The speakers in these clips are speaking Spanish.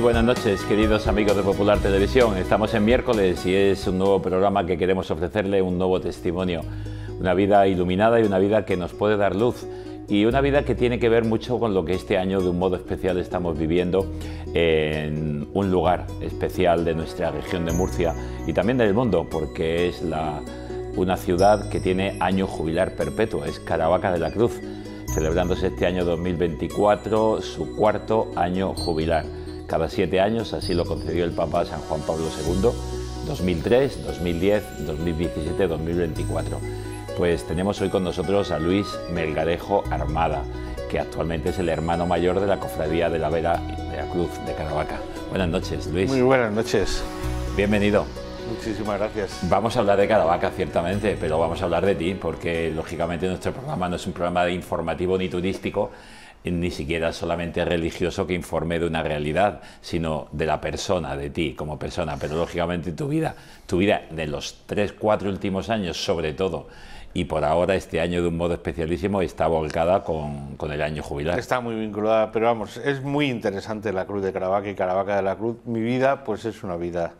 buenas noches, queridos amigos de Popular Televisión. Estamos en miércoles y es un nuevo programa que queremos ofrecerle un nuevo testimonio. Una vida iluminada y una vida que nos puede dar luz y una vida que tiene que ver mucho con lo que este año de un modo especial estamos viviendo en un lugar especial de nuestra región de Murcia y también del mundo, porque es la, una ciudad que tiene año jubilar perpetuo, es Caravaca de la Cruz, celebrándose este año 2024 su cuarto año jubilar cada siete años, así lo concedió el Papa San Juan Pablo II, 2003, 2010, 2017, 2024. Pues tenemos hoy con nosotros a Luis Melgarejo Armada, que actualmente es el hermano mayor de la Cofradía de la Vera de la Cruz de Caravaca. Buenas noches, Luis. Muy buenas noches. Bienvenido. Muchísimas gracias. Vamos a hablar de Caravaca, ciertamente, pero vamos a hablar de ti, porque lógicamente nuestro programa no es un programa informativo ni turístico, ni siquiera solamente religioso que informe de una realidad, sino de la persona, de ti como persona, pero lógicamente tu vida, tu vida de los tres, cuatro últimos años sobre todo, y por ahora este año de un modo especialísimo está volcada con, con el año jubilar. Está muy vinculada, pero vamos, es muy interesante la Cruz de Caravaca y Caravaca de la Cruz. Mi vida pues es una vida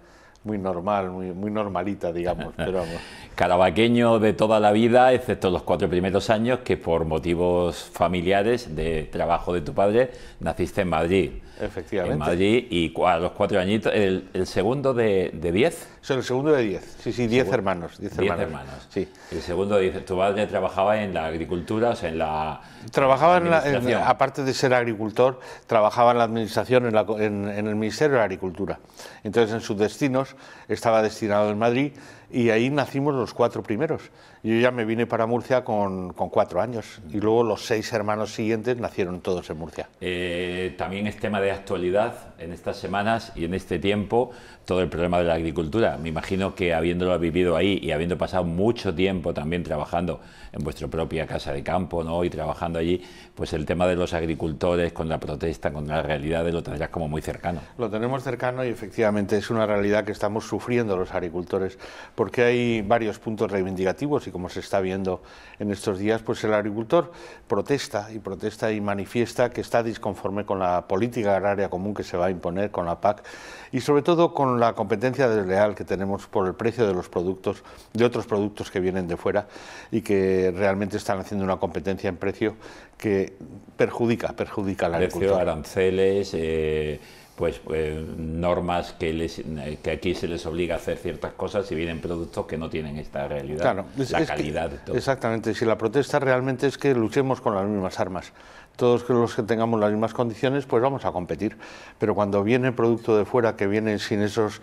muy normal, muy, muy normalita, digamos. Pero Carabaqueño de toda la vida, excepto los cuatro primeros años, que por motivos familiares de trabajo de tu padre naciste en Madrid. Efectivamente. En Madrid y a los cuatro añitos, el, segundo de, diez. Son el segundo de diez, sí, sí, diez hermanos. Diez, hermanos. Sí. El segundo de diez. Tu padre trabajaba en la agricultura, o sea, en la. Trabajaba en la. aparte de ser agricultor, trabajaba en la administración, en, el Ministerio de Agricultura. Entonces, en sus destinos, estaba destinado en Madrid y ahí nacimos los cuatro primeros. Yo ya me vine para Murcia con, cuatro años y luego los seis hermanos siguientes nacieron todos en Murcia. Eh, también es tema de actualidad en estas semanas y en este tiempo todo el problema de la agricultura. Me imagino que habiéndolo vivido ahí y habiendo pasado mucho tiempo también trabajando en vuestra propia casa de campo ¿no? y trabajando allí, pues el tema de los agricultores con la protesta, con las realidades... lo tendrás como muy cercano. Lo tenemos cercano y efectivamente es una realidad que estamos sufriendo los agricultores porque hay varios puntos reivindicativos y como se está viendo en estos días, pues el agricultor protesta y protesta y manifiesta que está disconforme con la política agraria común que se va a imponer con la PAC y sobre todo con la competencia desleal que tenemos por el precio de los productos, de otros productos que vienen de fuera y que realmente están haciendo una competencia en precio que perjudica, perjudica la agricultura. aranceles, eh, pues eh, normas que, les, eh, que aquí se les obliga a hacer ciertas cosas y vienen productos que no tienen esta realidad, la calidad. Exactamente, si la protesta realmente es que luchemos con las mismas armas todos los que tengamos las mismas condiciones, pues vamos a competir. Pero cuando viene producto de fuera, que viene sin, esos,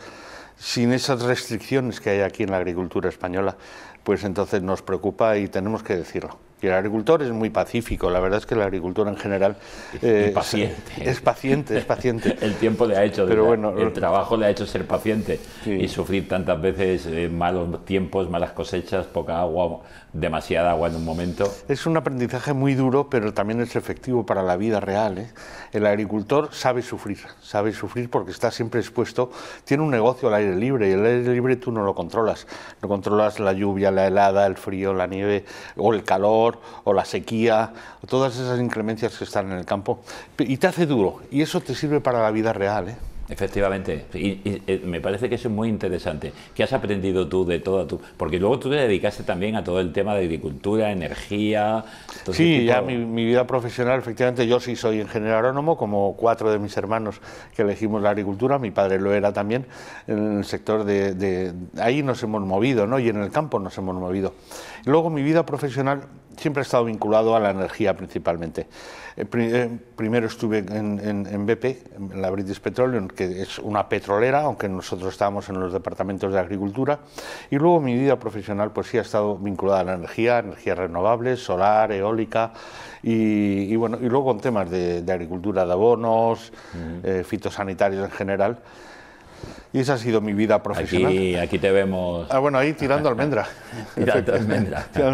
sin esas restricciones que hay aquí en la agricultura española, pues entonces nos preocupa y tenemos que decirlo. Y el agricultor es muy pacífico, la verdad es que el agricultor en general es eh, paciente. Es, paciente, es paciente. el tiempo le ha hecho, el trabajo le ha hecho ser paciente y sufrir tantas veces eh, malos tiempos, malas cosechas, poca agua, demasiada agua en un momento. Es un aprendizaje muy duro, pero también es efectivo para la vida real. ¿eh? El agricultor sabe sufrir, sabe sufrir porque está siempre expuesto. Tiene un negocio al aire libre y el aire libre tú no lo controlas. No controlas la lluvia, la helada, el frío, la nieve, o el calor, o la sequía, todas esas inclemencias que están en el campo. Y te hace duro y eso te sirve para la vida real. ¿eh? Efectivamente, y, eh, me parece que eso es muy interesante. ¿Qué has aprendido tú de todo tu...? Porque luego tú te dedicaste también a todo el tema de agricultura, energía... Sí, ya mi, vida profesional, efectivamente, yo sí soy ingeniero agrónomo, como cuatro de mis hermanos que elegimos la agricultura, mi padre lo era también, en el sector de... de ahí nos hemos movido, ¿no? Y en el campo nos hemos movido. Luego mi vida profesional siempre ha estado vinculado a la energía principalmente. Eh, eh, primero estuve en, BP, en la British Petroleum, que es una petrolera, aunque nosotros estábamos en los departamentos de agricultura, y luego mi vida profesional pues sí ha estado vinculada a la energía, energías renovables, solar, eólica, y, bueno, y luego en temas de, agricultura de abonos, eh, fitosanitarios en general. Y esa ha sido mi vida profesional. Aquí, aquí te vemos. Ah, bueno, ahí tirando almendra. tirando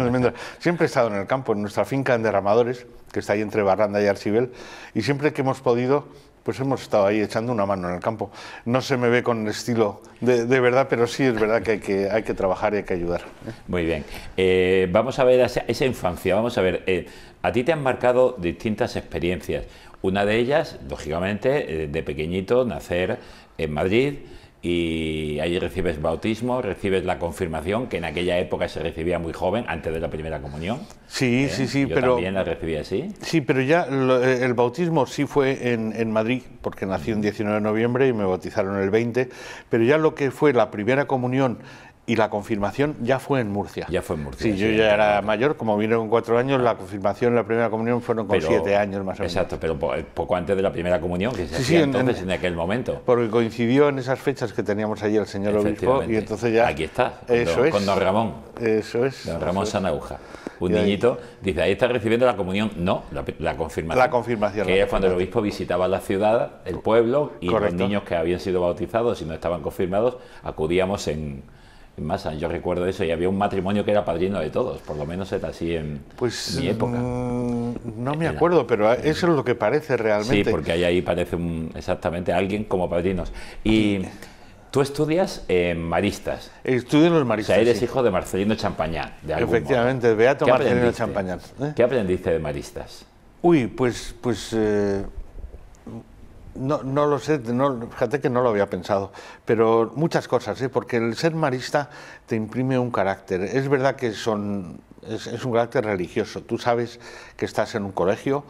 almendra. Siempre he estado en el campo, en nuestra finca en Derramadores, que está ahí entre Barranda y archivel, y siempre que hemos podido, pues hemos estado ahí echando una mano en el campo. No se me ve con el estilo de, verdad, pero sí es verdad que hay, que hay que trabajar y hay que ayudar. ¿eh? Muy bien. Eh, vamos a ver esa, esa, infancia, vamos a ver, eh, a ti te han marcado distintas experiencias. Una de ellas, lógicamente, de pequeñito, nacer en Madrid y allí recibes bautismo, recibes la confirmación, que en aquella época se recibía muy joven, antes de la primera comunión. Sí, ¿Eh? sí, sí, pero... También la recibí así. Sí, pero ya eh, el bautismo sí fue en, Madrid, porque nací un 19 de noviembre y me bautizaron el 20, pero ya lo que fue la primera comunión y la confirmación ya fue en Murcia. Ya fue en Murcia. Sí, yo ya era mayor, como vino con cuatro años, la ah. confirmación, la primera comunión fueron con siete años más o menos. Exacto, pero eh, poco antes de la primera comunión, que se hacía entonces, en, aquel momento. Porque coincidió en esas fechas que teníamos allí el señor obispo, y entonces ya... Aquí está, eso es, con don Ramón. Eso es. Don Ramón es. Un niñito, dice, ahí está recibiendo la comunión. No, la, confirmación. La confirmación. Que es cuando el obispo visitaba la ciudad, el pueblo, y los niños que habían sido bautizados y no estaban confirmados, acudíamos en en Yo recuerdo eso y había un matrimonio que era padrino de todos, por lo menos era así en, pues, mi época. Mm, no me acuerdo, pero eso es lo que parece realmente. Sí, porque ahí, ahí parece un, exactamente alguien como padrinos. Y tú estudias en eh, maristas. Estudio en los maristas. O sea, eres hijo de Marcelino Champañá. de algún Efectivamente, Beato Marcelino Champañán. ¿eh? ¿Qué aprendiste de maristas? Uy, pues, pues eh, no, no lo sé, fíjate que no lo había pensado, pero muchas cosas, ¿eh? porque el ser marista te imprime un carácter. Es verdad que son, es, un carácter religioso, tú sabes que estás en un colegio,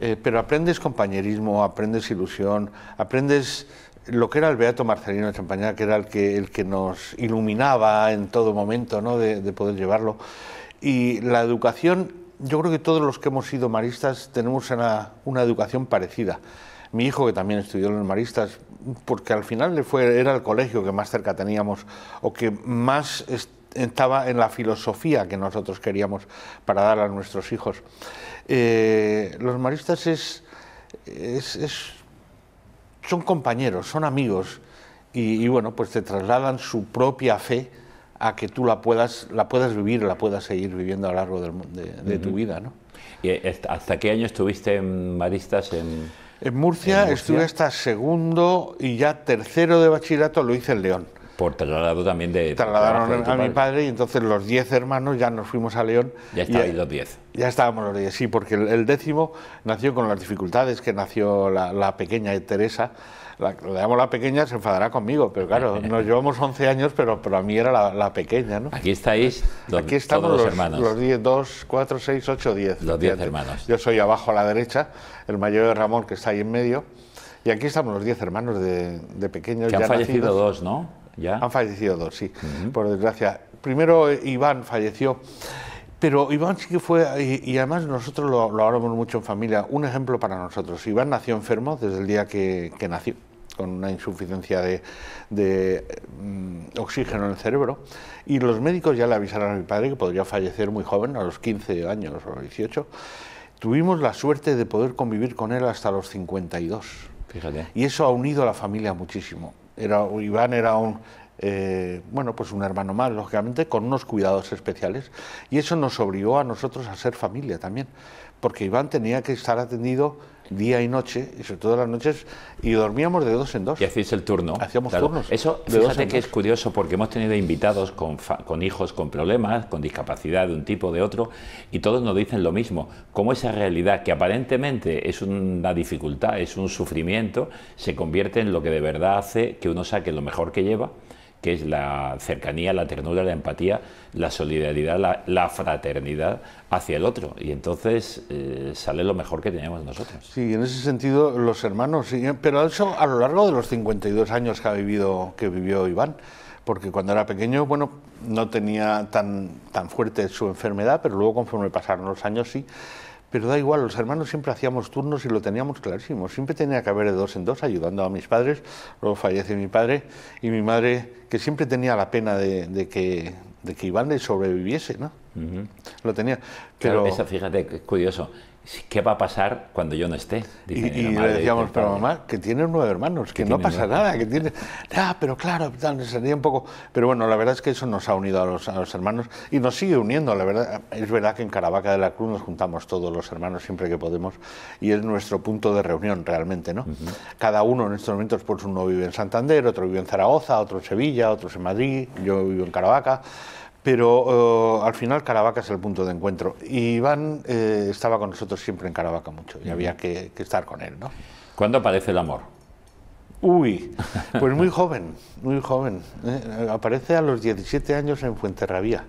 eh, pero aprendes compañerismo, aprendes ilusión, aprendes lo que era el Beato Marcelino de Champañá, que era el que, el que nos iluminaba en todo momento ¿no? de, poder llevarlo. Y la educación, yo creo que todos los que hemos sido maristas tenemos una educación parecida mi hijo que también estudió en los maristas, porque al final le fue, era el colegio que más cerca teníamos o que más estaba en la filosofía que nosotros queríamos para dar a nuestros hijos. Eh, los maristas es, es, son compañeros, son amigos y, bueno, pues te trasladan su propia fe a que tú la puedas, la puedas vivir, la puedas seguir viviendo a lo largo de, tu vida. ¿no? ¿Y hasta qué año estuviste en Maristas? En... En Murcia, estuve hasta segundo y ya tercero de bachillerato lo hice en León. Por trasladado también de... Trasladaron a mi padre y entonces los diez hermanos ya nos fuimos a León. Ya estábamos los diez. Ya estábamos los diez, sí, porque el, décimo nació con las dificultades que nació la, la pequeña Teresa la, le damos la pequeña, se enfadará conmigo, pero claro, nos llevamos 11 años, pero para mí era la, pequeña, Aquí estáis todos los, los hermanos. Los 10, 2, 4, 6, 8, 10. Los 10 hermanos. Yo soy abajo a la derecha, el mayor es Ramón, que está ahí en medio, y aquí estamos los 10 hermanos de, pequeños. Que han fallecido dos, ¿no? ¿Ya? Han fallecido dos, sí, por desgracia. Primero Iván falleció pero Iván sí que fue, y, además nosotros lo, hablamos mucho en familia, un ejemplo para nosotros. Iván nació enfermo desde el día que, nació con una insuficiencia de, mm, oxígeno en el cerebro, y los médicos ya le avisaron a mi padre que podría fallecer muy joven, a los 15 años o 18. Tuvimos la suerte de poder convivir con él hasta los 52. Fíjate. Y eso ha unido a la familia muchísimo. Era, Iván era un, eh, bueno, pues un hermano más, lógicamente, con unos cuidados especiales. Y eso nos obligó a nosotros a ser familia también, porque Iván tenía que estar atendido día y noche, y sobre todo las noches, y dormíamos de dos en dos. Y hacíais el turno. Hacíamos turnos. Eso, fíjate que es curioso, porque hemos tenido invitados con, con hijos con problemas, con discapacidad de un tipo de otro, y todos nos dicen lo mismo, cómo esa realidad, que aparentemente es una dificultad, es un sufrimiento, se convierte en lo que de verdad hace que uno saque lo mejor que lleva que es la cercanía, la ternura, la empatía, la solidaridad, la, fraternidad hacia el otro. Y entonces eh, sale lo mejor que teníamos nosotros. Sí, en ese sentido los hermanos, pero eso a lo largo de los 52 años que, ha vivido, que vivió Iván, porque cuando era pequeño, bueno, no tenía tan, tan fuerte su enfermedad, pero luego conforme pasaron los años sí pero da igual, los hermanos siempre hacíamos turnos y lo teníamos clarísimo, siempre tenía que haber de dos en dos ayudando a mis padres, luego fallece mi padre y mi madre, que siempre tenía la pena de, que, de que Iván le sobreviviese, ¿no? Lo tenía. Pero fíjate, es curioso, ¿Qué va a pasar cuando yo no esté? y, le decíamos, pero mamá, que tiene nueve hermanos, que, no pasa nada, que tiene. Ah, pero claro, sería un poco... Pero bueno, la verdad es que eso nos ha unido a los, hermanos y nos sigue uniendo, la verdad. Es verdad que en Caravaca de la Cruz nos juntamos todos los hermanos siempre que podemos y es nuestro punto de reunión realmente, ¿no? Cada uno en estos momentos, pues uno vive en Santander, otro vive en Zaragoza, otro en Sevilla, otro en Madrid, yo vivo en Caravaca pero oh, al final Caravaca es el punto de encuentro. Y Iván eh, estaba con nosotros siempre en Caravaca mucho y había que, estar con él. ¿no? ¿Cuándo aparece el amor? Uy, pues muy joven, muy joven. ¿eh? Aparece a los 17 años en Fuenterrabía.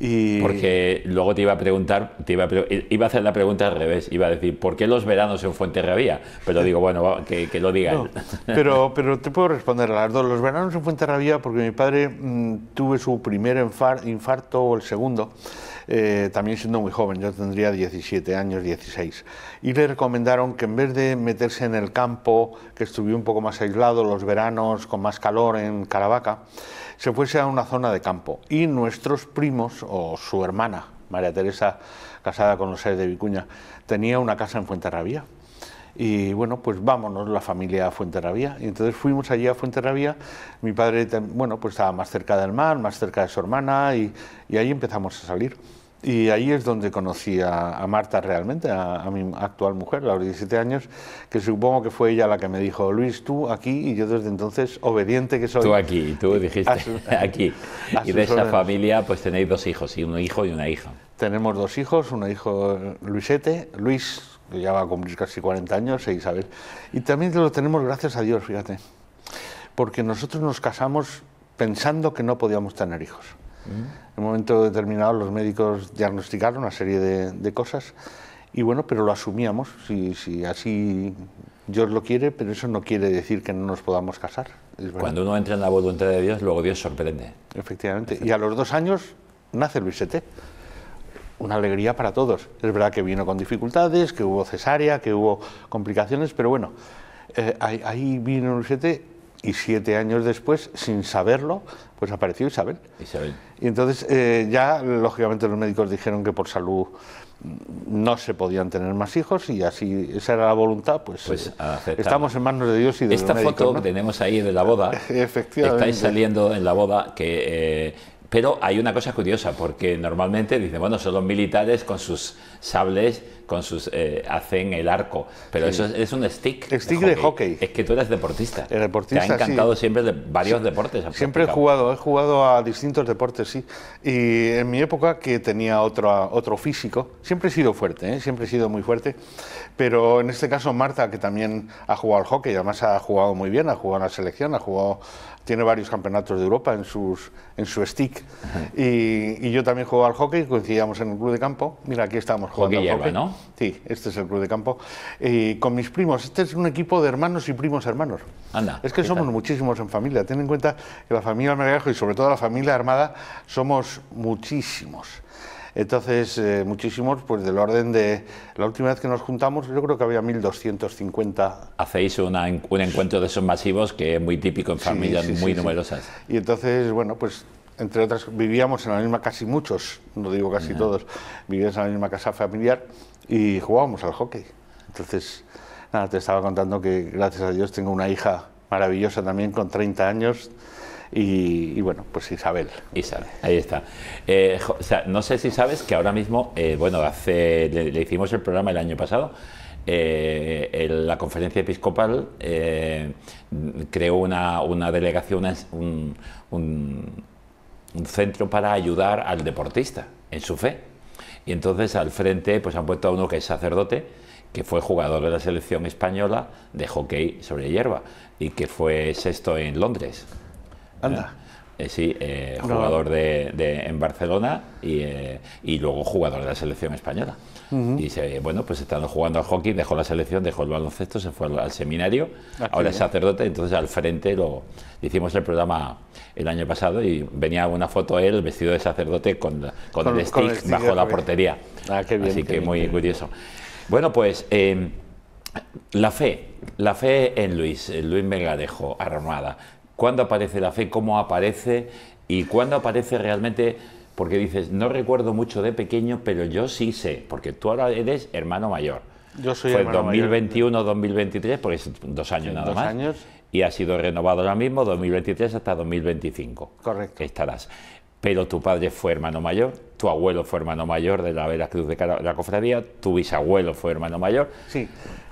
Y... Porque luego te iba a preguntar, te iba a, iba a hacer la pregunta al revés, iba a decir, ¿por qué los veranos en Fuenterrabía? Pero digo, bueno, que, lo diga Pero, pero te puedo responder a las dos. Los veranos en Fuenterrabía, porque mi padre mm, tuve su primer infarto o el segundo, eh, también siendo muy joven, yo tendría 17 años, 16, y le recomendaron que en vez de meterse en el campo, que estuviera un poco más aislado los veranos, con más calor en Caravaca, se fuese a una zona de campo y nuestros primos o su hermana, María Teresa, casada con los de Vicuña, tenía una casa en Fuenterrabía. Y bueno, pues vámonos la familia a Fuenterrabía. Y entonces fuimos allí a Fuenterrabía. Mi padre, bueno, pues estaba más cerca del mar, más cerca de su hermana y, y ahí empezamos a salir. Y ahí es donde conocí a, Marta realmente, a, mi actual mujer, la de 17 años, que supongo que fue ella la que me dijo, Luis, tú aquí, y yo desde entonces, obediente que soy. Tú aquí, tú dijiste aquí. Y de esa familia pues tenéis dos hijos, y un hijo y una hija. Tenemos dos hijos, un hijo Luisete, Luis, que ya va a cumplir casi 40 años, e Isabel. Y también lo tenemos gracias a Dios, fíjate, porque nosotros nos casamos pensando que no podíamos tener hijos. En un momento determinado los médicos diagnosticaron una serie de, cosas y bueno, pero lo asumíamos, si, así Dios lo quiere, pero eso no quiere decir que no nos podamos casar. Cuando uno entra en la voluntad de Dios, luego Dios sorprende. Efectivamente. Y a los dos años nace Luis Sete. Una alegría para todos. Es verdad que vino con dificultades, que hubo cesárea, que hubo complicaciones, pero bueno, eh, ahí, ahí, vino Luis Sete y siete años después, sin saberlo, pues apareció Isabel. Isabel. Y entonces eh, ya, lógicamente, los médicos dijeron que por salud no se podían tener más hijos y así esa era la voluntad, pues, pues estamos en manos de Dios y de Esta foto que tenemos ahí de la boda, estáis saliendo en la boda que eh, pero hay una cosa curiosa, porque normalmente dicen, bueno, son los militares con sus sables, con sus eh, hacen el arco, pero eso es, un stick. stick de hockey. Es que tú eres deportista. El deportista. Te ha encantado siempre de varios deportes. Siempre he jugado, he jugado a distintos deportes, sí. Y en mi época que tenía otro, otro físico, siempre he sido fuerte, ¿eh? siempre he sido muy fuerte, pero en este caso Marta, que también ha jugado al hockey, además ha jugado muy bien, ha jugado en la selección, ha jugado tiene varios campeonatos de Europa en, sus, en su stick. Y, yo también juego al hockey, coincidíamos en el club de campo. Mira, aquí estamos jugando hockey al ¿no? Sí, este es el club de campo. con mis primos, este es un equipo de hermanos y primos hermanos. Es que somos muchísimos en familia. Ten en cuenta que la familia Almeriajo y sobre todo la familia Armada somos muchísimos. Entonces, eh, muchísimos, pues del orden de... La última vez que nos juntamos yo creo que había 1.250. Hacéis un encuentro de esos masivos que es muy típico en familias muy numerosas. Y entonces, bueno, pues entre otras, vivíamos en la misma, casi muchos, no digo casi todos, vivíamos en la misma casa familiar y jugábamos al hockey. Entonces, nada, te estaba contando que gracias a Dios tengo una hija maravillosa también con 30 años y, bueno, pues Isabel. Isabel, ahí está. Eh, no sé si sabes que ahora mismo, eh, bueno, hace, le, hicimos el programa el año pasado. Eh, la conferencia episcopal creó una, delegación, un, un centro para ayudar al deportista en su fe. Y entonces al frente pues han puesto a uno que es sacerdote, que fue jugador de la selección española de hockey sobre hierba y que fue sexto en Londres. Anda. Eh, eh, sí, eh, jugador de, en Barcelona y, luego jugador de la selección española. Y bueno, pues estando jugando al hockey, dejó la selección, dejó el baloncesto, se fue al, seminario, ah, ahora es sacerdote, entonces al frente lo hicimos el programa el año pasado y venía una foto él vestido de sacerdote con, el stick, bajo la portería. Ah, qué Así que muy curioso. Bueno, pues la fe, la fe en Luis, Luis Melgarejo, Armada, cuándo aparece la fe, cómo aparece y cuándo aparece realmente, porque dices, no recuerdo mucho de pequeño, pero yo sí sé, porque tú ahora eres hermano mayor. Yo soy hermano Fue 2021, 2023, porque es dos años nada más. dos años. Y ha sido renovado ahora mismo, 2023 hasta 2025. Correcto. Estarás pero tu padre fue hermano mayor, tu abuelo fue hermano mayor de la vera cruz de la cofradía, tu bisabuelo fue hermano mayor. Sí.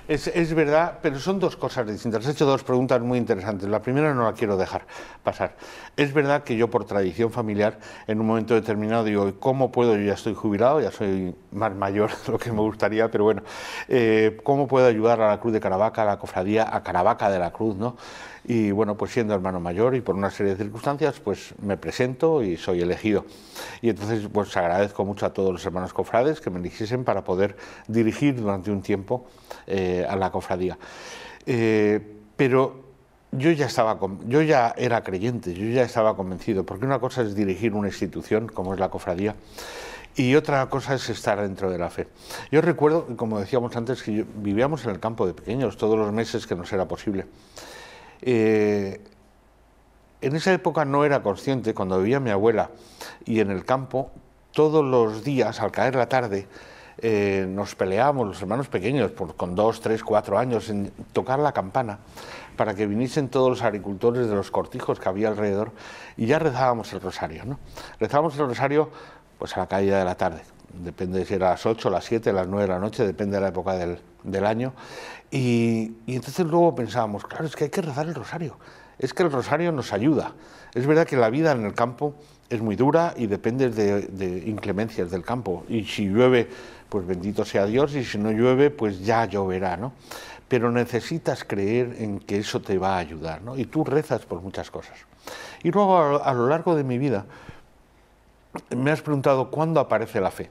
Es, verdad, pero son dos cosas distintas. He hecho dos preguntas muy interesantes. La primera no la quiero dejar pasar. Es verdad que yo por tradición familiar, en un momento determinado digo, ¿cómo puedo? Yo ya estoy jubilado, ya soy más mayor de lo que me gustaría, pero bueno, eh, ¿cómo puedo ayudar a la Cruz de Caravaca, a la cofradía, a Caravaca de la Cruz, no? Y bueno, pues siendo hermano mayor y por una serie de circunstancias, pues me presento y soy elegido. Y entonces, pues agradezco mucho a todos los hermanos cofrades que me eligiesen para poder dirigir durante un tiempo. Eh, a la cofradía. Eh, pero yo ya, estaba, yo ya era creyente, yo ya estaba convencido, porque una cosa es dirigir una institución como es la cofradía y otra cosa es estar dentro de la fe. Yo recuerdo, como decíamos antes, que vivíamos en el campo de pequeños todos los meses que nos era posible. Eh, en esa época no era consciente, cuando vivía mi abuela y en el campo, todos los días, al caer la tarde, eh, nos peleábamos los hermanos pequeños con dos, tres, cuatro años en tocar la campana para que viniesen todos los agricultores de los cortijos que había alrededor y ya rezábamos el rosario. Rezábamos el rosario pues a la caída de la tarde, depende si era a las 8, las 7, las nueve de la noche, depende de la época del, año. Y, entonces luego pensábamos, claro, es que hay que rezar el rosario, es que el rosario nos ayuda. Es verdad que la vida en el campo es muy dura y depende de, de inclemencias del campo. Y si llueve pues bendito sea Dios, y si no llueve, pues ya lloverá, ¿no? Pero necesitas creer en que eso te va a ayudar, ¿no? Y tú rezas por muchas cosas. Y luego a lo largo de mi vida me has preguntado cuándo aparece la fe.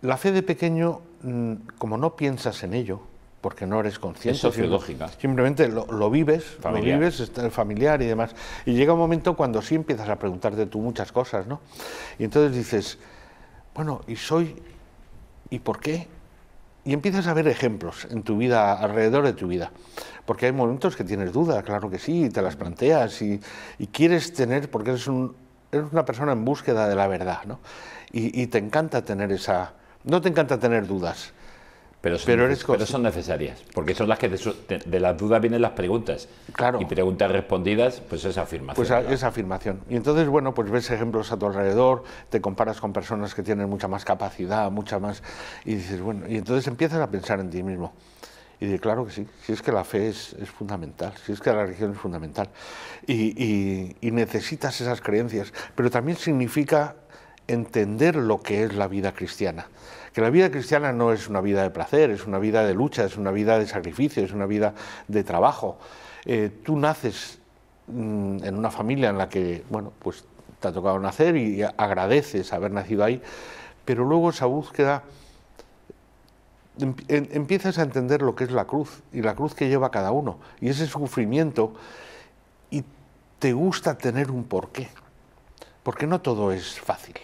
La fe de pequeño, mm, como no piensas en ello, porque no eres consciente. Es sociológica. Simplemente lo, lo vives, lo vives, familiar y demás. Y llega un momento cuando sí empiezas a preguntarte tú muchas cosas, ¿no? Y entonces dices, bueno, ¿y soy ¿y por qué? Y empiezas a ver ejemplos en tu vida, alrededor de tu vida. Porque hay momentos que tienes dudas, claro que sí, y te las planteas y, quieres tener, porque eres, una persona en búsqueda de la verdad, ¿no? y te encanta tener esa... No te encanta tener dudas, pero son, son necesarias, porque son las que de, de, las dudas vienen las preguntas. Y preguntas respondidas, pues es afirmación. Pues es afirmación. Y entonces, bueno, pues ves ejemplos a tu alrededor, te comparas con personas que tienen mucha más capacidad, mucha más. Y dices, bueno, y entonces empiezas a pensar en ti mismo. Y dices, claro que sí, si es que la fe es, es fundamental, si es que la religión es fundamental. Y, y, y necesitas esas creencias, pero también significa entender lo que es la vida cristiana. Que la vida cristiana no es una vida de placer, es una vida de lucha, es una vida de sacrificio, es una vida de trabajo. Eh, tú naces mm, en una familia en la que, bueno, pues te ha tocado nacer y agradeces haber nacido ahí, pero luego esa búsqueda empiezas a entender lo que es la cruz y la cruz que lleva cada uno y ese sufrimiento y te gusta tener un porqué, porque no todo es fácil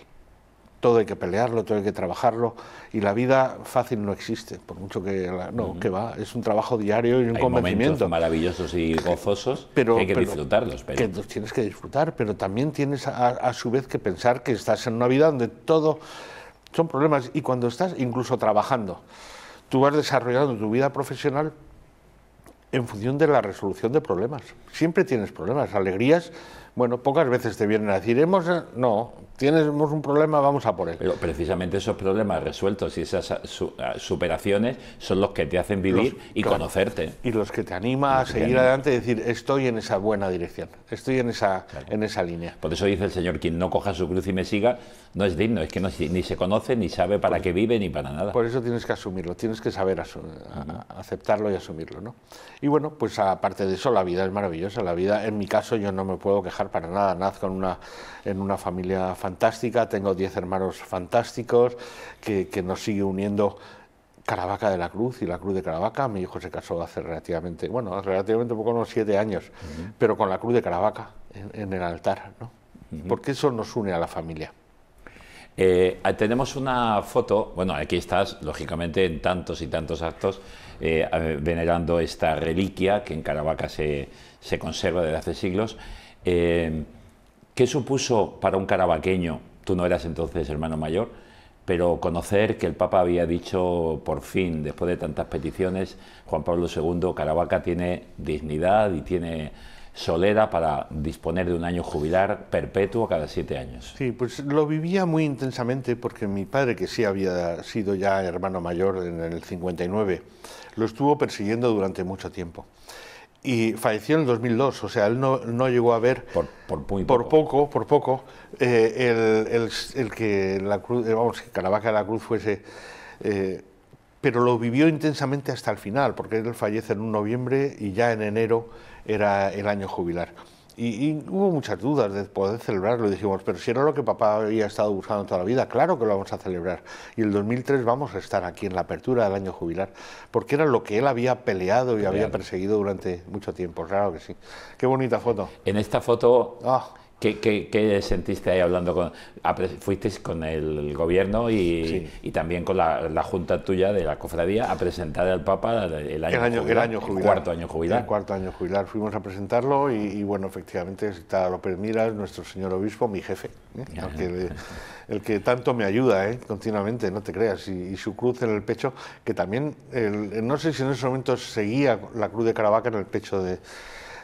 todo hay que pelearlo, todo hay que trabajarlo y la vida fácil no existe, por mucho que no, que va, es un trabajo diario y un hay maravillosos y gozosos pero, que hay que disfrutar disfrutarlos, pero. tienes que disfrutar, pero también tienes a, a, su vez que pensar que estás en una vida donde todo son problemas y cuando estás incluso trabajando, tú vas desarrollando tu vida profesional en función de la resolución de problemas. Siempre tienes problemas, alegrías, bueno, pocas veces te vienen a decir, hemos, eh, no, tenemos un problema, vamos a por él. Pero precisamente esos problemas resueltos y esas ah, ah, superaciones son los que te hacen vivir y conocerte. Y los que te anima a seguir adelante y decir, estoy en esa buena dirección, estoy en esa, en esa línea. Por eso dice el Señor, quien no coja su cruz y me siga, no es digno, es que no, ni se conoce, ni sabe para qué vive, ni para nada. Por eso tienes que asumirlo, tienes que saber aceptarlo y asumirlo. ¿no? Y bueno, pues aparte de eso, la vida es maravillosa. La vida, en mi caso, yo no me puedo quejar para nada. Nazco en una, en una familia fantástica, tengo 10 hermanos fantásticos que, nos sigue uniendo Caravaca de la Cruz y la Cruz de Caravaca. Mi hijo se casó hace relativamente, bueno, relativamente poco, unos siete años, pero con la Cruz de Caravaca en, el altar, ¿no? Porque eso nos une a la familia. Eh, tenemos una foto, bueno, aquí estás, lógicamente, en tantos y tantos actos, eh, venerando esta reliquia que en Caravaca se, se conserva desde hace siglos. Eh, ¿Qué supuso para un carabaqueño, tú no eras entonces hermano mayor, pero conocer que el Papa había dicho por fin, después de tantas peticiones, Juan Pablo II, Caravaca tiene dignidad y tiene solera para disponer de un año jubilar perpetuo cada siete años. Sí, pues lo vivía muy intensamente porque mi padre, que sí había sido ya hermano mayor en el 59, lo estuvo persiguiendo durante mucho tiempo y falleció en 2002, o sea, él no, no llegó a ver por, por, poco. por poco, eh, el, que la cruz, eh, vamos, que Caravaca de la Cruz fuese, eh, pero lo vivió intensamente hasta el final, porque él fallece en un noviembre y ya en enero era el año jubilar. Y, hubo muchas dudas de poder celebrarlo. dijimos, pero si era lo que papá había estado buscando toda la vida, claro que lo vamos a celebrar. Y el 2003 vamos a estar aquí en la apertura del año jubilar, porque era lo que él había peleado y había perseguido durante mucho tiempo. Claro que sí. Qué bonita foto. En esta foto. Ah. ¿Qué, sentiste ahí hablando con... Fuisteis con el gobierno y, también con la, junta tuya de la cofradía a presentar al Papa el año, jubilar, el cuarto año jubilar. El cuarto año jubilar. Fuimos a presentarlo y, bueno, efectivamente está López Miras, nuestro señor obispo, mi jefe, ¿eh? el, que, tanto me ayuda ¿eh? continuamente, no te creas, y, su cruz en el pecho, que también, no sé si en ese momento seguía la cruz de Caravaca en el pecho de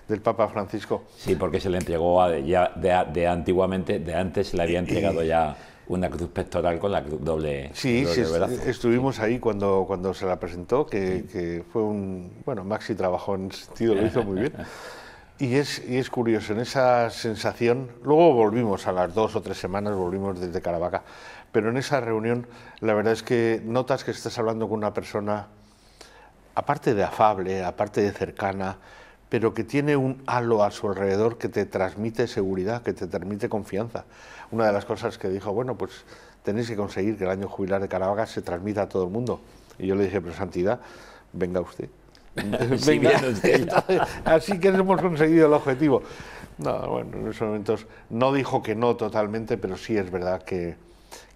del Papa Francisco. Sí, porque se le entregó ya de, antiguamente, de antes se le había entregado ya una cruz pectoral con la cruz doble. Sí, sí estuvimos ahí cuando, cuando se la presentó, que, fue un... Bueno, Maxi trabajó en ese sentido, lo hizo muy bien. Y es, y es curioso, en esa sensación, luego volvimos a las dos o tres semanas, volvimos desde Caravaca, pero en esa reunión la verdad es que notas que estás hablando con una persona, aparte de afable, aparte de cercana, pero que tiene un halo a su alrededor que te transmite seguridad, que te transmite confianza. Una de las cosas que dijo, bueno, pues tenéis que conseguir que el año jubilar de Caravagas se transmita a todo el mundo. Y yo le dije, pero Santidad, venga usted. venga. Así que hemos conseguido el objetivo. No, bueno, en esos momentos no dijo que no totalmente, pero sí es verdad que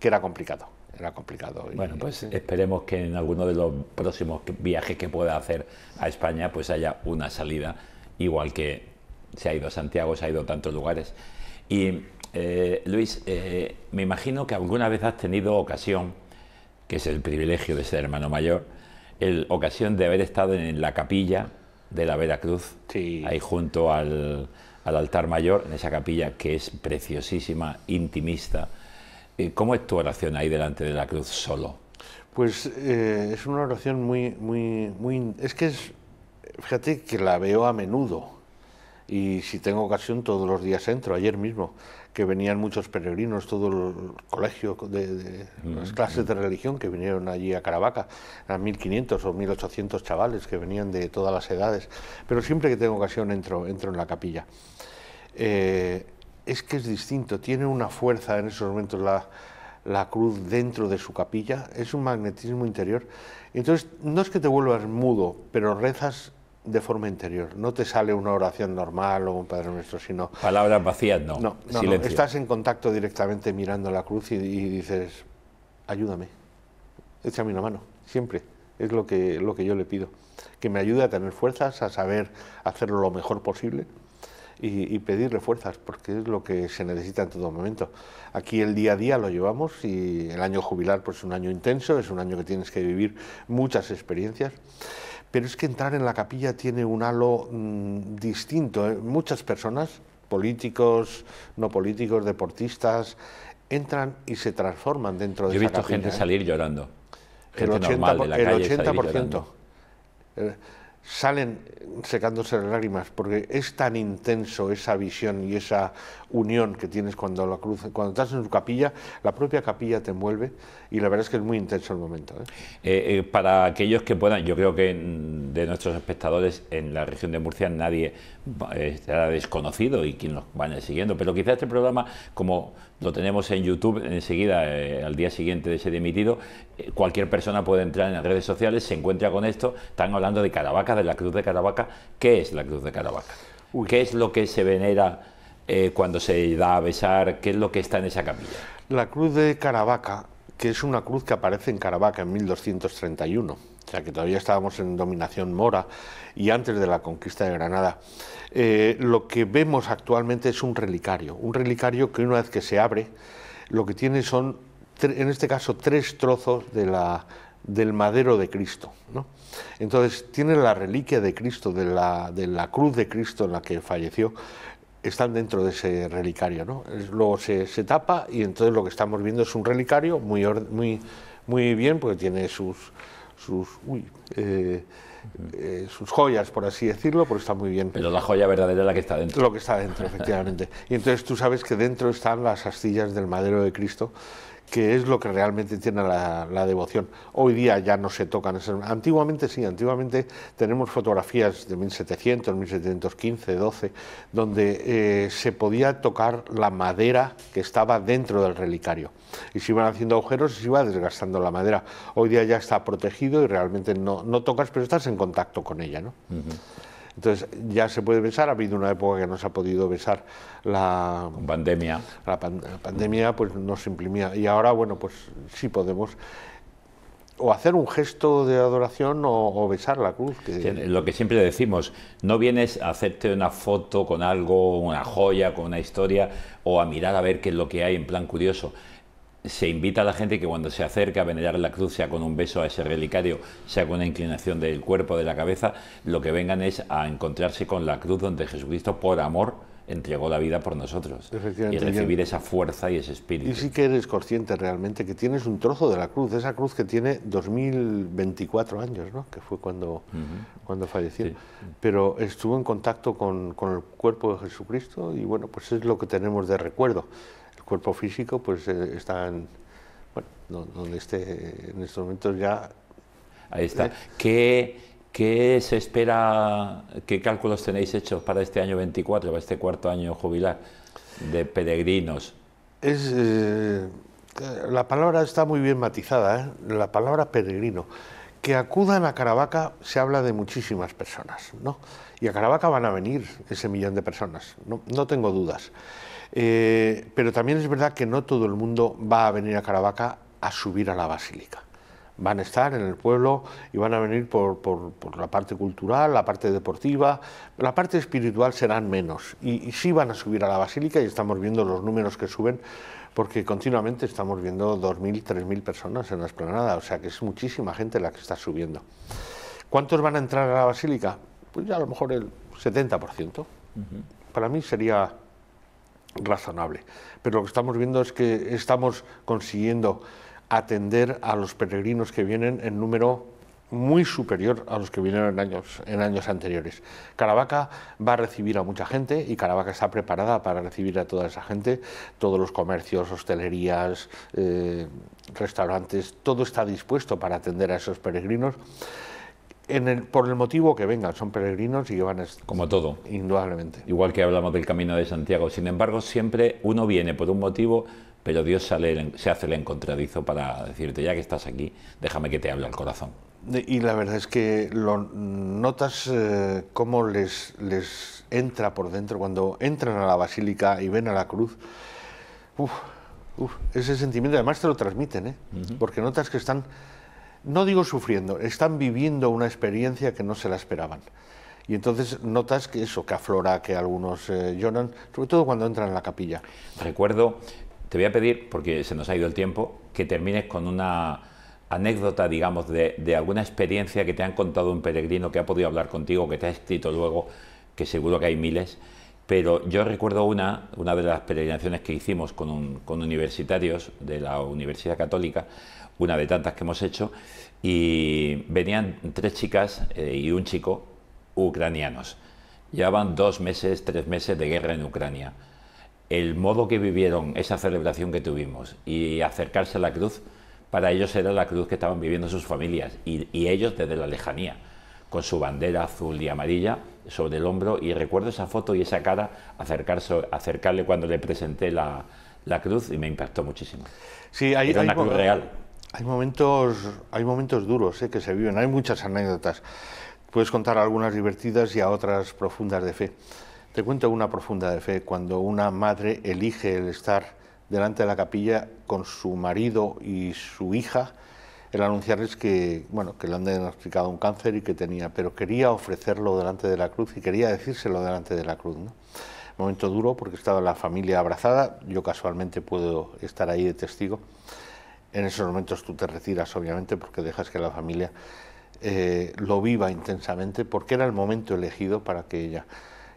era complicado era complicado. Bueno, pues esperemos que en alguno de los próximos viajes que pueda hacer a España, pues haya una salida, igual que se ha ido a Santiago, se ha ido a tantos lugares. Y eh, Luis, eh, me imagino que alguna vez has tenido ocasión, que es el privilegio de ser hermano mayor, el ocasión de haber estado en la capilla de la Veracruz, ahí junto al, al altar mayor, en esa capilla que es preciosísima, intimista ¿Cómo es tu oración ahí delante de la cruz solo? Pues eh, es una oración muy, muy, muy... Es que es... Fíjate que la veo a menudo y si tengo ocasión todos los días entro, ayer mismo, que venían muchos peregrinos, todo el colegio de, las clases de religión que vinieron allí a Caravaca, eran 1.500 o 1.800 chavales que venían de todas las edades, pero siempre que tengo ocasión entro, entro en la capilla. Eh, es que es distinto, tiene una fuerza en esos momentos la, cruz dentro de su capilla, es un magnetismo interior. Entonces, no es que te vuelvas mudo, pero rezas de forma interior. No te sale una oración normal o un Padre Nuestro, sino... Palabras vacías, no. No, no, estás en contacto directamente mirando la cruz y, dices, ayúdame, échame una mano, siempre. Es lo que, lo que yo le pido, que me ayude a tener fuerzas, a saber hacerlo lo mejor posible y, y, pedirle fuerzas, porque es lo que se necesita en todo momento. Aquí el día a día lo llevamos y el año jubilar pues, es un año intenso, es un año que tienes que vivir muchas experiencias pero es que entrar en la capilla tiene un halo mm, distinto. ¿eh? Muchas personas, políticos, no políticos, deportistas, entran y se transforman dentro de esa capilla. Yo he visto gente ¿eh? salir llorando. Gente el 80%, normal de salen secándose las lágrimas, porque es tan intenso esa visión y esa unión que tienes cuando la cruz, cuando estás en su capilla, la propia capilla te envuelve y la verdad es que es muy intenso el momento. ¿eh? Eh, eh, para aquellos que puedan, yo creo que mm, de nuestros espectadores en la región de Murcia nadie será desconocido y quien los vaya siguiendo, pero quizás este programa como lo tenemos en YouTube enseguida, eh, al día siguiente de ser emitido. Eh, cualquier persona puede entrar en las redes sociales, se encuentra con esto. Están hablando de Caravaca, de la Cruz de Caravaca. ¿Qué es la Cruz de Caravaca? ¿Qué es lo que se venera eh, cuando se da a besar? ¿Qué es lo que está en esa capilla? La Cruz de Caravaca, que es una cruz que aparece en Caravaca en 1231, o sea que todavía estábamos en dominación mora y antes de la conquista de Granada. Eh, lo que vemos actualmente es un relicario, un relicario que una vez que se abre, lo que tiene son, en este caso, tres trozos de del madero de Cristo. Entonces, tiene la reliquia de Cristo, de la, de la cruz de Cristo en la que falleció, están dentro de ese relicario. ¿no? Luego se, se, tapa y entonces lo que estamos viendo es un relicario muy, muy, muy bien, porque tiene sus, sus, uy, eh, eh, sus joyas, por así decirlo, porque está muy bien. Pero la joya verdadera es la que está dentro. Lo que está dentro, efectivamente. Y entonces tú sabes que dentro están las astillas del madero de Cristo que es lo que realmente tiene la, devoción. Hoy día ya no se tocan. Antiguamente sí, antiguamente tenemos fotografías de 1700, 1715, 12, donde eh, se podía tocar la madera que estaba dentro del relicario. Y se iban haciendo agujeros y se iba desgastando la madera. Hoy día ya está protegido y realmente no, tocas, pero estás en contacto con ella. ¿no? Entonces ya se puede besar, ha habido una época que no se ha podido besar la pandemia. La, pandemia pues nos imprimía y ahora bueno, pues sí podemos o hacer un gesto de adoración o, besar la cruz. Lo que siempre decimos, no vienes a hacerte una foto con algo, una joya, con una historia, o a mirar a ver qué es lo que hay en plan curioso se invita a la gente que cuando se acerca a venerar la cruz, sea con un beso a ese relicario, sea con una inclinación del cuerpo, de la cabeza, lo que vengan es a encontrarse con la cruz donde Jesucristo, por amor, entregó la vida por nosotros. Y recibir esa fuerza y ese espíritu. Y sí que eres consciente realmente que tienes un trozo de la cruz, esa cruz que tiene 2024 años, ¿no? que fue cuando, cuando falleció. Pero estuvo en contacto con, con el cuerpo de Jesucristo y bueno, pues es lo que tenemos de recuerdo cuerpo físico pues eh, están bueno, donde esté en estos momentos ya. Ahí está. Eh, ¿Qué, ¿Qué se espera, qué cálculos tenéis hechos para este año 24, para este cuarto año jubilar de peregrinos? Es, eh, la palabra está muy bien matizada, la palabra peregrino. Que acudan a Caravaca se habla de muchísimas personas, ¿no? Y a Caravaca van a venir ese millón de personas, no, no tengo dudas. Eh, pero también es verdad que no todo el mundo va a venir a Caravaca a subir a la basílica. Van a estar en el pueblo y van a venir por, la parte cultural, la parte deportiva, la parte espiritual serán menos. Y, sí van a subir a la basílica y estamos viendo los números que suben porque continuamente estamos viendo 2.000, 3.000 personas en la esplanada, o sea que es muchísima gente la que está subiendo. ¿Cuántos van a entrar a la basílica? Pues ya a lo mejor el 70%. Para mí sería razonable. Pero lo que estamos viendo es que estamos consiguiendo atender a los peregrinos que vienen en número muy superior a los que vinieron en años, en años anteriores. Caravaca va a recibir a mucha gente y Caravaca está preparada para recibir a toda esa gente. Todos los comercios, hostelerías, eh, restaurantes, todo está dispuesto para atender a esos peregrinos por el motivo que vengan, son peregrinos y llevan... Como todo. Indudablemente. Igual que hablamos del Camino de Santiago. Sin embargo, siempre uno viene por un motivo, pero Dios sale, se hace el encontradizo para decirte, ya que estás aquí, déjame que te hable al corazón. Y la verdad es que lo notas eh, cómo les, les entra por dentro, cuando entran a la basílica y ven a la cruz. ese sentimiento, además te lo transmiten, ¿eh? porque notas que están no digo sufriendo, están viviendo una experiencia que no se la esperaban. Y entonces notas que eso, que aflora, que algunos eh, lloran, sobre todo cuando entran en la capilla. Recuerdo, te voy a pedir, porque se nos ha ido el tiempo, que termines con una anécdota, digamos, de, alguna experiencia que te han contado un peregrino que ha podido hablar contigo, que te ha escrito luego, que seguro que hay miles. Pero yo recuerdo una, una de las peregrinaciones que hicimos con universitarios de la Universidad Católica, una de tantas que hemos hecho, y venían tres chicas eh, y un chico ucranianos. Llevaban dos meses, tres meses de guerra en Ucrania. El modo que vivieron esa celebración que tuvimos y acercarse a la cruz, para ellos era la cruz que estaban viviendo sus familias y, ellos desde la lejanía, con su bandera azul y amarilla sobre el hombro. Y recuerdo esa foto y esa cara acercarse, acercarle cuando le presenté la, cruz y me impactó muchísimo. Sí, ahí Era una cruz real. Hay momentos, hay momentos duros eh, que se viven, hay muchas anécdotas. Puedes contar algunas divertidas y a otras profundas de fe. Te cuento una profunda de fe, cuando una madre elige el estar delante de la capilla con su marido y su hija, el anunciarles que, bueno, que le han diagnosticado un cáncer y que tenía, pero quería ofrecerlo delante de la cruz y quería decírselo delante de la cruz. Momento duro porque estaba la familia abrazada, yo casualmente puedo estar ahí de testigo en esos momentos tú te retiras, obviamente, porque dejas que la familia eh, lo viva intensamente, porque era el momento elegido para que ella.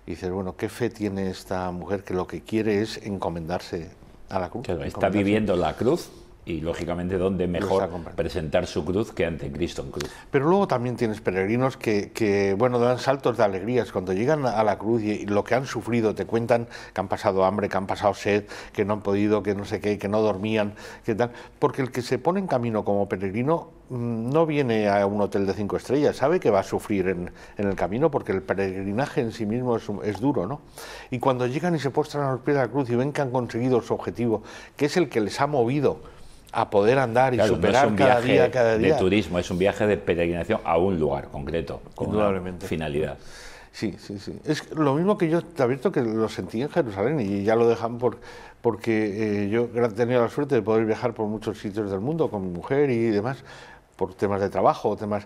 Y dices, bueno, ¿qué fe tiene esta mujer que lo que quiere es encomendarse a la cruz? está viviendo la cruz y lógicamente dónde mejor presentar su cruz que ante Cristo en cruz. Pero luego también tienes peregrinos que, que, bueno, dan saltos de alegrías cuando llegan a la cruz y lo que han sufrido, te cuentan que han pasado hambre, que han pasado sed, que no han podido, que no sé qué, que no dormían, que tal, porque el que se pone en camino como peregrino mm, no viene a un hotel de cinco estrellas, sabe que va a sufrir en, el camino porque el peregrinaje en sí mismo es, es, duro, ¿no? Y cuando llegan y se postran a los pies de la cruz y ven que han conseguido su objetivo, que es el que les ha movido, a poder andar y superar cada día, cada día. De turismo, es un viaje de peregrinación a un lugar concreto, con una finalidad. Sí, sí, sí. Es lo mismo que yo te advierto que lo sentí en Jerusalén y ya lo dejan por, porque eh, yo he tenido la suerte de poder viajar por muchos sitios del mundo con mi mujer y demás, por temas de trabajo, temas...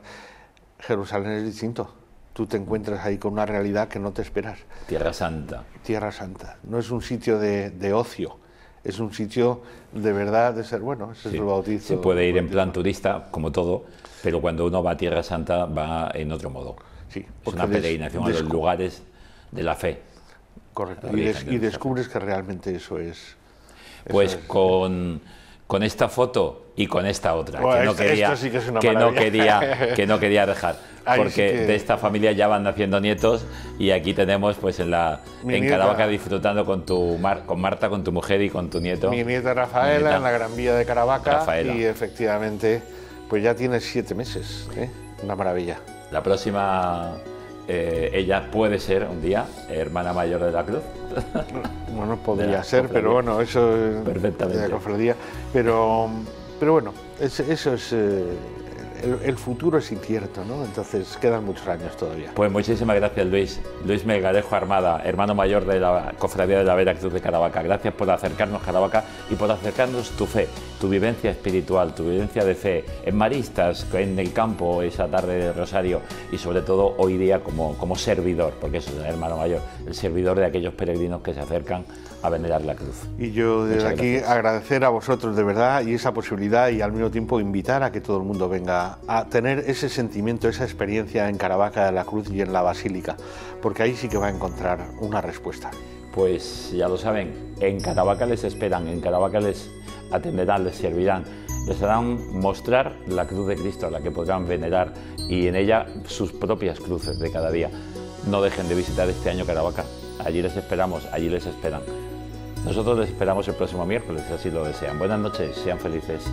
Jerusalén es distinto. Tú te encuentras ahí con una realidad que no te esperas. Tierra Santa. Tierra Santa. No es un sitio de, de ocio es un sitio de verdad de ser bueno, es el bautizo. Se puede ir en plan turista, como todo, pero cuando uno va a Tierra Santa va en otro modo. Sí, es una peregrinación a los lugares de la fe. Correcto, y, descubres que realmente eso es. pues con, con esta foto y con esta otra, que, no quería, que, no quería, dejar. porque de esta familia ya van naciendo nietos y aquí tenemos pues en la en Caravaca disfrutando con tu Mar, con Marta, con tu mujer y con tu nieto. Mi nieta Rafaela en la Gran Vía de Caravaca y efectivamente pues ya tiene siete meses, ¿eh? una maravilla. La próxima eh, ella puede ser un día hermana mayor de la cruz. Bueno, podría ser, pero bueno, eso es de cofradía. Pero pero bueno, eso es... Eh, el, futuro es incierto, ¿no? Entonces quedan muchos años todavía. Pues muchísimas gracias, Luis. Luis Melgarejo Armada, hermano mayor de la Cofradía de la Veracruz de Caravaca. Gracias por acercarnos, Caravaca, y por acercarnos tu fe, tu vivencia espiritual, tu vivencia de fe en Maristas, en el campo, esa tarde de Rosario, y sobre todo hoy día como, como servidor, porque eso es el hermano mayor, el servidor de aquellos peregrinos que se acercan a venerar la cruz. Y yo desde aquí agradecer a vosotros de verdad y esa posibilidad y al mismo tiempo invitar a que todo el mundo venga a tener ese sentimiento, esa experiencia en Caravaca de la Cruz y en la Basílica, porque ahí sí que va a encontrar una respuesta. Pues ya lo saben, en Caravaca les esperan, en Caravaca les atenderán, les servirán les harán mostrar la cruz de Cristo, la que podrán venerar y en ella sus propias cruces de cada día. No dejen de visitar este año Caravaca. Allí les esperamos, allí les esperan. Nosotros les esperamos el próximo miércoles, si así lo desean. Buenas noches, sean felices.